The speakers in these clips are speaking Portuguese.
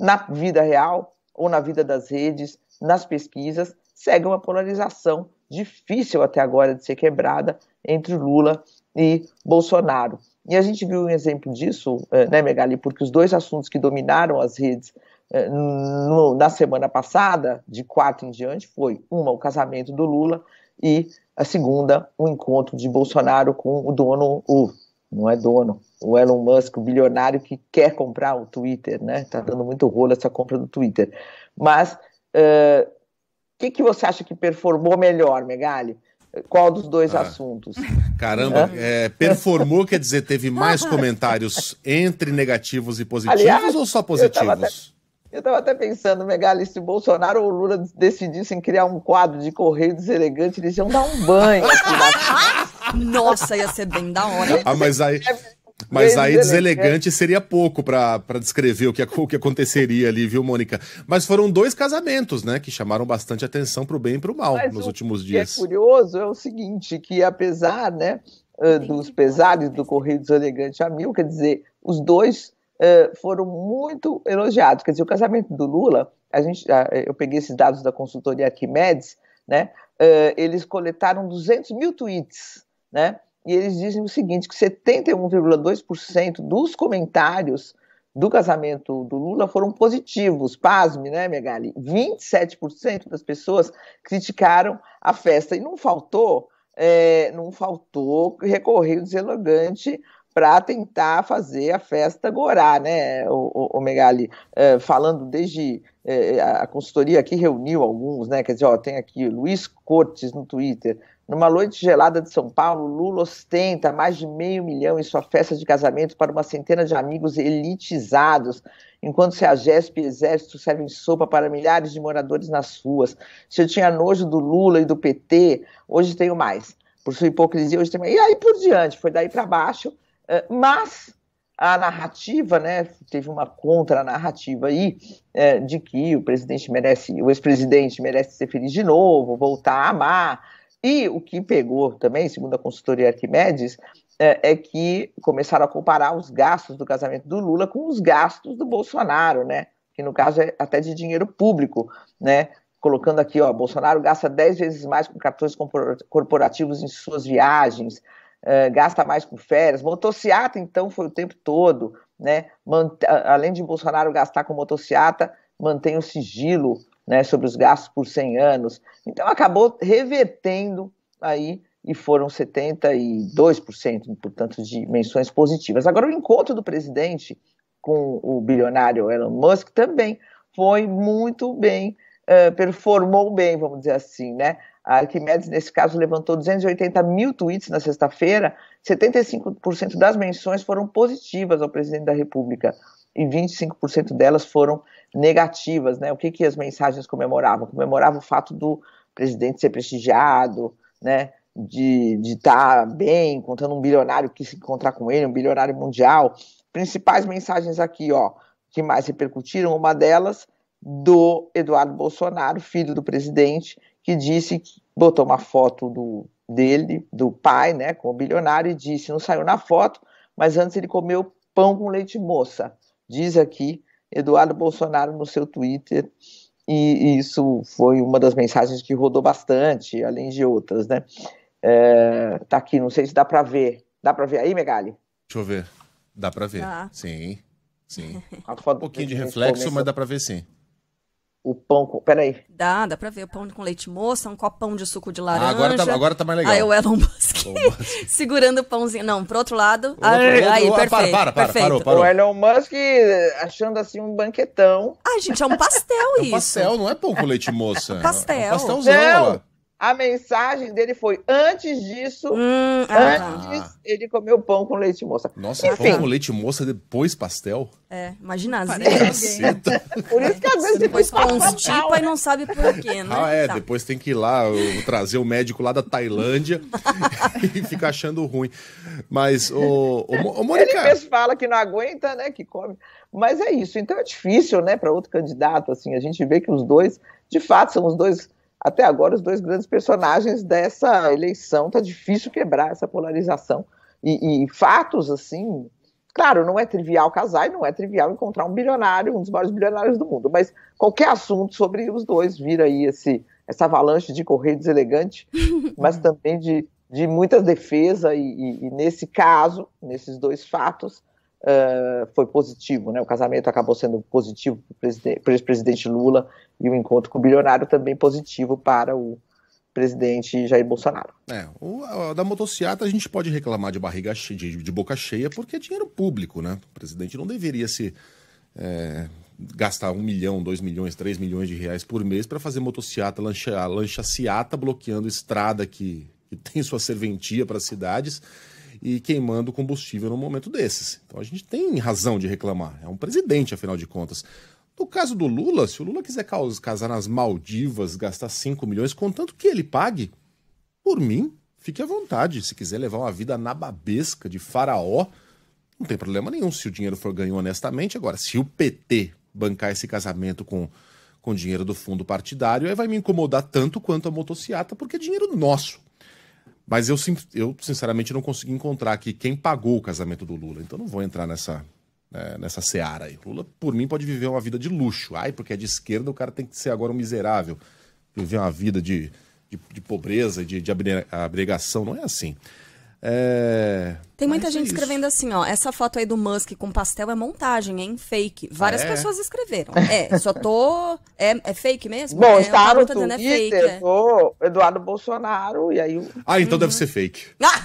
na vida real ou na vida das redes, nas pesquisas, segue uma polarização difícil até agora de ser quebrada entre Lula e Bolsonaro. E a gente viu um exemplo disso, eh, né, Megali? Porque os dois assuntos que dominaram as redes eh, no, na semana passada, de quarta em diante, foi uma, o casamento do Lula, e a segunda, o encontro de Bolsonaro com o dono, o não é dono. O Elon Musk, o bilionário que quer comprar o Twitter, né? Tá dando muito rolo essa compra do Twitter. Mas o uh, eh, que, que você acha que performou melhor, Megali? Qual dos dois ah, assuntos? Caramba, é, performou quer dizer, teve mais comentários entre negativos e positivos Aliás, ou só positivos? Eu estava até, até, pensando, Megali, se Bolsonaro ou Lula decidissem criar um quadro de Correio Deselegante, eles iam dar um banho aqui na... Nossa, ia ser bem da hora. Ah, mas aí. É mas aí deselegante seria pouco para descrever o que, o que aconteceria ali, viu, Mônica? Mas foram dois casamentos, né, que chamaram bastante atenção para o bem e para o mal nos últimos dias. O que é curioso é o seguinte, que apesar, né, ah, dos pesares do Correio Deselegante a mil, quer dizer, os dois uh, foram muito elogiados. Quer dizer, o casamento do Lula, a gente, ah, eu peguei esses dados da consultoria Arquimedes, né, uh, eles coletaram 200 mil tweets né? E eles dizem o seguinte, que 71,2% dos comentários do casamento do Lula foram positivos. Pasme, né, Megali? 27% das pessoas criticaram a festa. E não faltou, é, não faltou recorrer deselegante para tentar fazer a festa gorar, né, o, o, o Megali? É, falando desde é, a consultoria aqui reuniu alguns, né? Quer dizer, ó, tem aqui Luiz Cortes no Twitter, numa noite gelada de São Paulo, Lula ostenta mais de meio milhão em sua festa de casamento para uma centena de amigos elitizados, enquanto se a GESP e Exército servem sopa para milhares de moradores nas ruas. Se eu tinha nojo do Lula e do PT, hoje tenho mais. Por sua hipocrisia, hoje tenho mais. E aí por diante, foi daí para baixo. Eh, mas a narrativa, né, teve uma contra-narrativa aí eh, de que o presidente merece, o ex-presidente merece ser feliz de novo, voltar a amar e o que pegou também, segundo a consultoria Arquimedes, é, é, que começaram a comparar os gastos do casamento do Lula com os gastos do Bolsonaro, né? Que no caso é até de dinheiro público, né? Colocando aqui, ó, Bolsonaro gasta 10 vezes mais com cartões corporativos em suas viagens, é, gasta mais com férias, motociata então foi o tempo todo, né? Mant além de Bolsonaro gastar com motociata, mantém o sigilo né, sobre os gastos por 100 anos. Então acabou revertendo aí e foram 72%, portanto, de menções positivas. Agora, o encontro do presidente com o bilionário Elon Musk também foi muito bem, uh, performou bem, vamos dizer assim, né? A Arquimedes, nesse caso, levantou 280 mil tweets na sexta-feira, 75% das menções foram positivas ao presidente da República e 25% delas foram negativas. Né? O que, que as mensagens comemoravam? Comemorava o fato do presidente ser prestigiado, né? de estar tá bem, contando um bilionário que se encontrar com ele, um bilionário mundial. Principais mensagens aqui, ó, que mais repercutiram, uma delas do Eduardo Bolsonaro, filho do presidente, que disse que botou uma foto do, dele, do pai, né, com o bilionário, e disse: não saiu na foto, mas antes ele comeu pão com leite moça diz aqui Eduardo Bolsonaro no seu Twitter, e, e isso foi uma das mensagens que rodou bastante, além de outras, né? É, tá aqui, não sei se dá para ver. Dá para ver aí, Megali? Deixa eu ver. Dá para ver. Ah. Sim, sim. um pouquinho de reflexo, mas dá para ver sim o pão com. Peraí. Dá, dá pra ver. O pão com leite moça, um copão de suco de laranja. Ah, agora, tá, agora tá mais legal. Aí o Elon Musk segurando o pãozinho. Não, pro outro lado. Outro, aí, outro, ah, aí perfeito. Para, para, para, perfeito. Parou, parou. O Elon Musk achando assim um banquetão. Ai, gente, é um pastel é um pastel, não é pão com leite moça. É pastel. É um pastelzão, não a mensagem dele foi: antes disso, hum, ah, antes ah. ele comeu pão com leite moça. Nossa, Enfim. pão com leite moça depois pastel? É, imagina as Por isso que às vezes depois constipa né? e não sabe por quê, né? Ah, é, tá. depois tem que ir lá trazer o médico lá da Tailândia e fica achando ruim. Mas o, o, o Mônica. Ele mesmo fala que não aguenta, né? Que come. Mas é isso. Então é difícil, né, para outro candidato. Assim, a gente vê que os dois, de fato, são os dois até agora os dois grandes personagens dessa eleição. Tá difícil quebrar essa polarização. E, e fatos assim. Claro, não é trivial casar e não é trivial encontrar um bilionário, um dos maiores bilionários do mundo, mas qualquer assunto sobre os dois vira aí esse, essa avalanche de correr deselegante, mas também de, de muita defesa, e, e, e nesse caso, nesses dois fatos, uh, foi positivo. Né? O casamento acabou sendo positivo para o ex-presidente Lula e o encontro com o bilionário também positivo para o presidente Jair Bolsonaro. É, o, a, da motocicleta a gente pode reclamar de barriga cheia, de, de, boca cheia, porque é dinheiro público, né? O presidente não deveria se é, gastar um milhão, dois milhões, três milhões de reais por mês para fazer motocicleta, lancha, lancha ciata bloqueando estrada que, que tem sua serventia para as cidades e queimando combustível num momento desses. Então a gente tem razão de reclamar. É um presidente, afinal de contas. No caso do Lula, se o Lula quiser casar nas Maldivas, gastar 5 milhões, contanto que ele pague, por mim, fique à vontade. Se quiser levar uma vida nababesca de faraó, não tem problema nenhum se o dinheiro for ganho honestamente. Agora, se o PT bancar esse casamento com, com dinheiro do fundo partidário, aí vai me incomodar tanto quanto a motociata, porque é dinheiro nosso. Mas eu, eu, sinceramente, não consegui encontrar aqui quem pagou o casamento do Lula. Então não vou entrar nessa, né, nessa seara aí. Lula, por mim, pode viver uma vida de luxo. Ai, porque é de esquerda, o cara tem que ser agora um miserável. Viver uma vida de, de, de pobreza, de, de abnegação. Não é assim. É... Tem muita Mas é gente é escrevendo assim, ó. Essa foto aí do Musk com pastel é montagem, hein? Fake. Várias ah, é? pessoas escreveram. É, só tô. É, é fake mesmo? Bom, é, está no tá é Twitter, é fake, tô Eduardo Bolsonaro, e aí. Ah, então uhum. deve ser fake. Ah!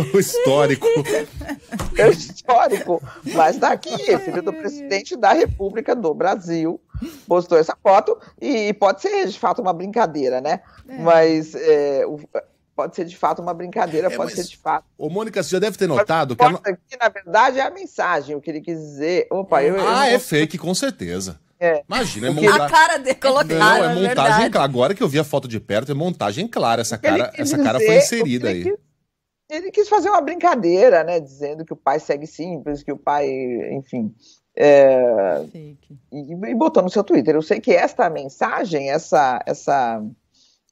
o histórico. é histórico, mas tá aqui, filho do presidente da República do Brasil postou essa foto e pode ser de fato uma brincadeira, né? É. Mas é, pode ser de fato uma brincadeira, é, pode ser de fato. Ô, Mônica, você já deve ter notado que. Ela... Aqui, na verdade, é a mensagem, o que ele quis dizer. Opa, eu. Ah, eu... é fake, com certeza. É. Imagina, é montagem. A cara dele colocaram, Não, é, é montagem clara. Agora que eu vi a foto de perto, é montagem clara. Essa cara, essa cara foi inserida aí ele quis fazer uma brincadeira, né? Dizendo que o pai segue simples, que o pai, enfim. É, e, e, botou no seu Twitter. Eu sei que esta mensagem, essa, essa,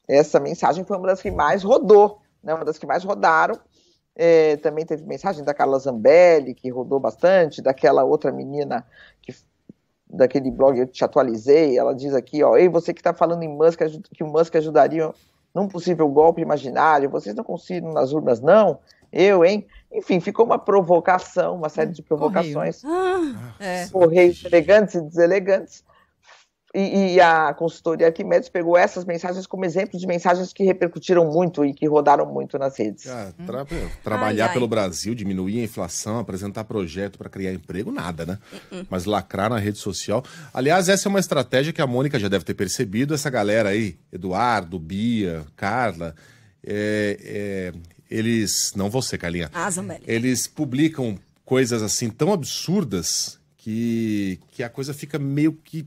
essa mensagem foi uma das que mais rodou, né? Uma das que mais rodaram. É, também teve mensagem da Carla Zambelli, que rodou bastante, daquela outra menina que daquele blog eu te atualizei, ela diz aqui, ó, ei, você que está falando em Musk, que o Musk ajudaria num possível golpe imaginário, vocês não conseguiram nas urnas, não? Eu, hein? Enfim, ficou uma provocação, uma série de provocações. Correio. Ah, ah, é. Correios elegantes e deselegantes e, e a consultoria Arquimedes pegou essas mensagens como exemplos de mensagens que repercutiram muito e que rodaram muito nas redes. Ah, tra uhum. trabalhar ai, ai. pelo Brasil, diminuir a inflação, apresentar projeto para criar emprego, nada, né? Uh -uh. Mas lacrar na rede social. Aliás, essa é uma estratégia que a Mônica já deve ter percebido. Essa galera aí, Eduardo, Bia, Carla, é, é, eles. Não você, Carlinha. Ah, Eles publicam coisas assim tão absurdas que, que a coisa fica meio que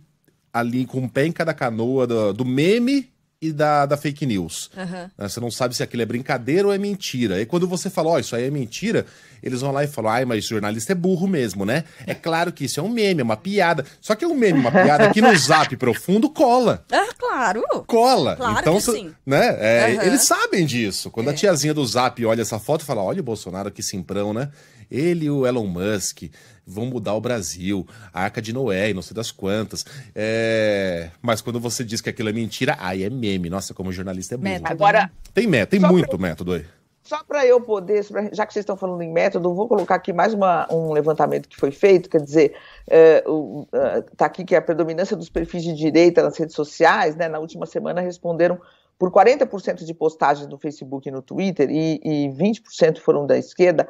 ali com o pé em cada canoa do, do meme e da, da fake news. Uhum. Você não sabe se aquilo é brincadeira ou é mentira. E quando você fala, ó, oh, isso aí é mentira, eles vão lá e falam, ai, mas jornalista é burro mesmo, né? É claro que isso é um meme, é uma piada. Só que é um meme, uma piada que no zap profundo cola. Ah, claro. Cola. Claro então, que sim. Né? É, uhum. Eles sabem disso. Quando é. a tiazinha do zap olha essa foto e fala, olha o Bolsonaro que simprão, né? Ele e o Elon Musk vão mudar o Brasil, a Arca de Noé e não sei das quantas. É... Mas quando você diz que aquilo é mentira, aí é meme. Nossa, como jornalista é burro. Agora, né? tem meta, tem muito pra... método aí. Só para eu poder, já que vocês estão falando em método, vou colocar aqui mais uma, um levantamento que foi feito, quer dizer, está eh, eh, é, aqui que é a predominância dos perfis de direita nas redes sociais, né, na última semana responderam por 40% de postagens no Facebook e no Twitter e, e 20% foram da esquerda,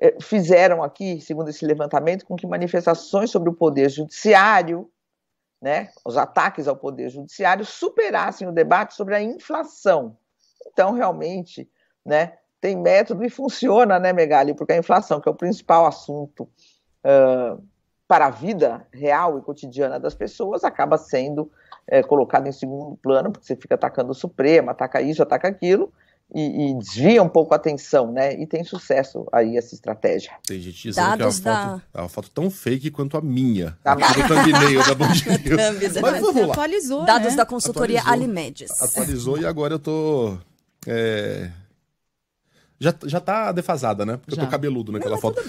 eh, fizeram aqui, segundo esse levantamento, com que manifestações sobre o poder judiciário, né, os ataques ao poder judiciário, superassem o debate sobre a inflação. Então, realmente, né, tem método e funciona, né, Megali? Porque a inflação, que é o principal assunto uh, para a vida real e cotidiana das pessoas, acaba sendo é, eh, colocado em segundo plano, porque você fica atacando o Supremo, ataca isso, ataca aquilo, e, e, desvia um pouco a atenção, né? E tem sucesso aí essa estratégia. Tem gente dizendo Dados que é uma, da... foto, é uma foto tão fake quanto a minha. Tá da... do thumbnail da Bom Dia. Mas vamos lá. Atualizou, né? Dados né? da consultoria Atualizou. Alimedes. Atualizou e agora eu tô... É... Já, já tá defasada, né? Porque já. eu tô cabeludo naquela Não, tá foto.